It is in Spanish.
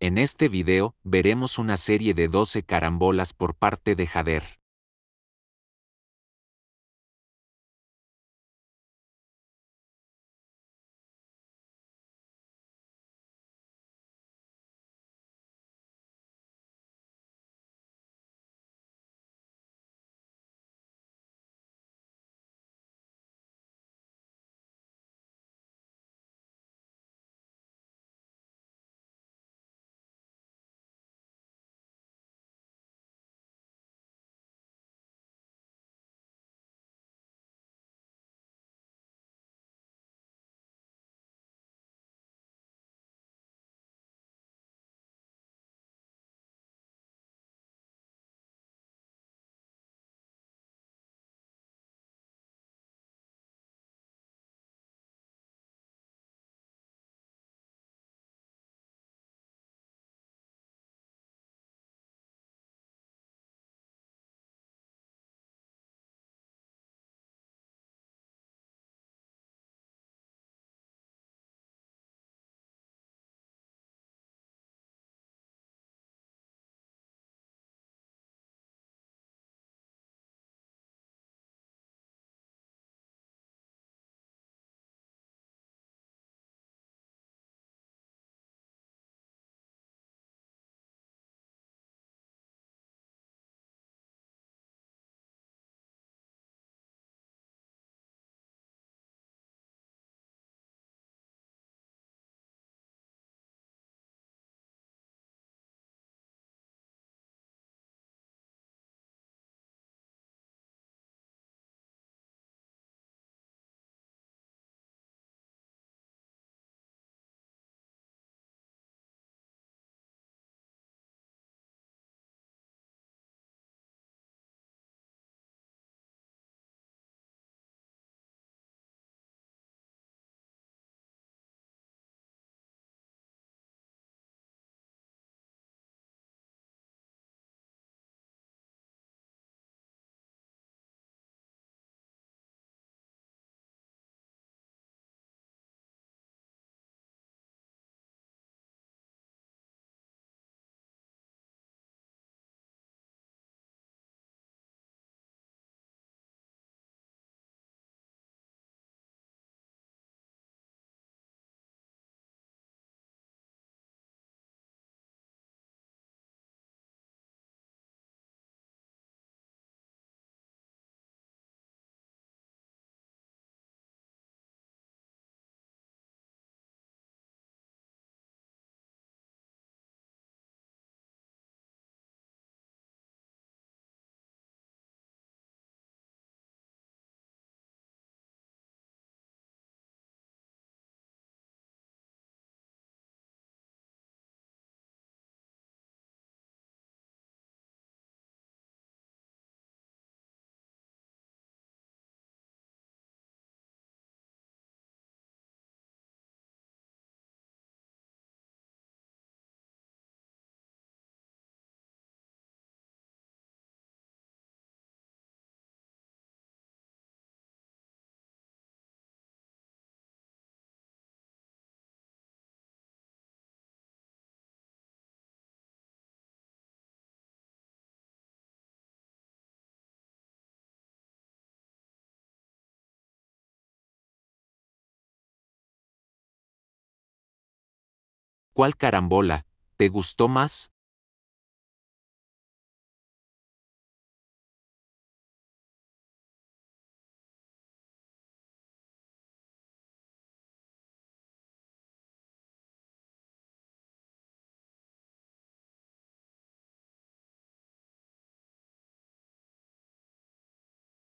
En este video veremos una serie de 12 carambolas por parte de Jader. ¿Cuál carambola? ¿Te gustó más?